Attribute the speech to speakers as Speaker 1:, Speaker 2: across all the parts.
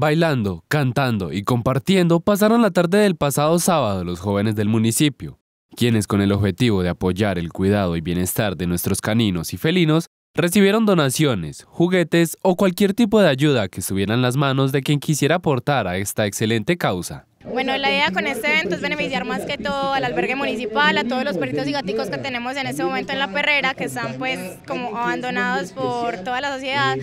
Speaker 1: Bailando, cantando y compartiendo pasaron la tarde del pasado sábado los jóvenes del municipio, quienes con el objetivo de apoyar el cuidado y bienestar de nuestros caninos y felinos, recibieron donaciones, juguetes o cualquier tipo de ayuda que estuvieran en las manos de quien quisiera aportar a esta excelente causa.
Speaker 2: Bueno, la idea con este evento es beneficiar más que todo al albergue municipal, a todos los perritos y gaticos que tenemos en este momento en la perrera, que están pues como abandonados por toda la sociedad.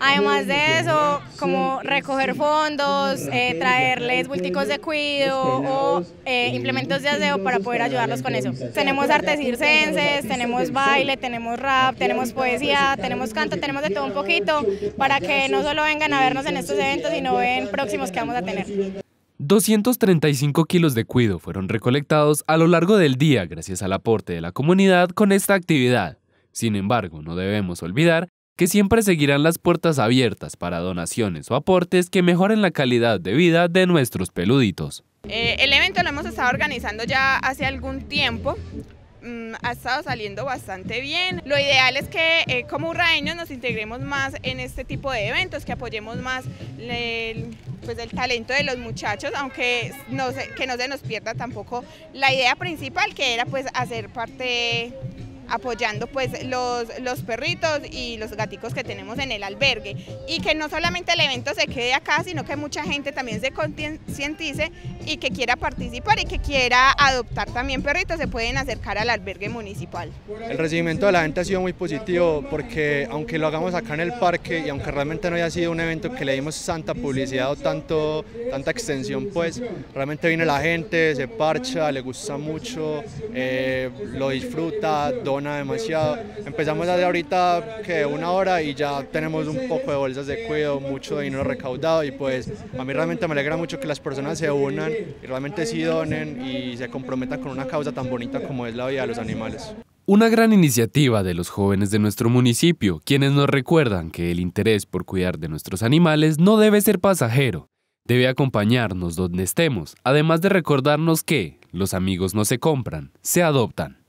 Speaker 2: Además de eso, como recoger fondos, eh, traerles bulticos de cuido o eh, implementos de aseo para poder ayudarlos con eso. Tenemos artes circenses, tenemos baile, tenemos rap, tenemos poesía, tenemos canto, tenemos de todo un poquito para que no solo vengan a vernos en estos eventos, sino en próximos que vamos a tener.
Speaker 1: 235 kilos de cuido fueron recolectados a lo largo del día gracias al aporte de la comunidad con esta actividad. Sin embargo, no debemos olvidar que siempre seguirán las puertas abiertas para donaciones o aportes que mejoren la calidad de vida de nuestros peluditos.
Speaker 3: Eh, el evento lo hemos estado organizando ya hace algún tiempo Mm, ha estado saliendo bastante bien. Lo ideal es que eh, como urraeños nos integremos más en este tipo de eventos, que apoyemos más el, pues, el talento de los muchachos, aunque no se, que no se nos pierda tampoco la idea principal que era pues hacer parte apoyando pues los, los perritos y los gaticos que tenemos en el albergue y que no solamente el evento se quede acá, sino que mucha gente también se concientice y que quiera participar y que quiera adoptar también perritos, se pueden acercar al albergue municipal. El
Speaker 4: recibimiento de la gente ha sido muy positivo porque aunque lo hagamos acá en el parque y aunque realmente no haya sido un evento que le dimos tanta publicidad o tanto, tanta extensión, pues realmente viene la gente, se parcha, le gusta mucho, eh, lo disfruta, dona demasiado. Empezamos desde ahorita que una hora y ya tenemos un poco de bolsas de cuido, mucho dinero recaudado y pues a mí realmente me alegra mucho que las personas se unan y realmente sí donen y se comprometan con una causa tan bonita como es la vida de los animales.
Speaker 1: Una gran iniciativa de los jóvenes de nuestro municipio, quienes nos recuerdan que el interés por cuidar de nuestros animales no debe ser pasajero, debe acompañarnos donde estemos, además de recordarnos que los amigos no se compran, se adoptan.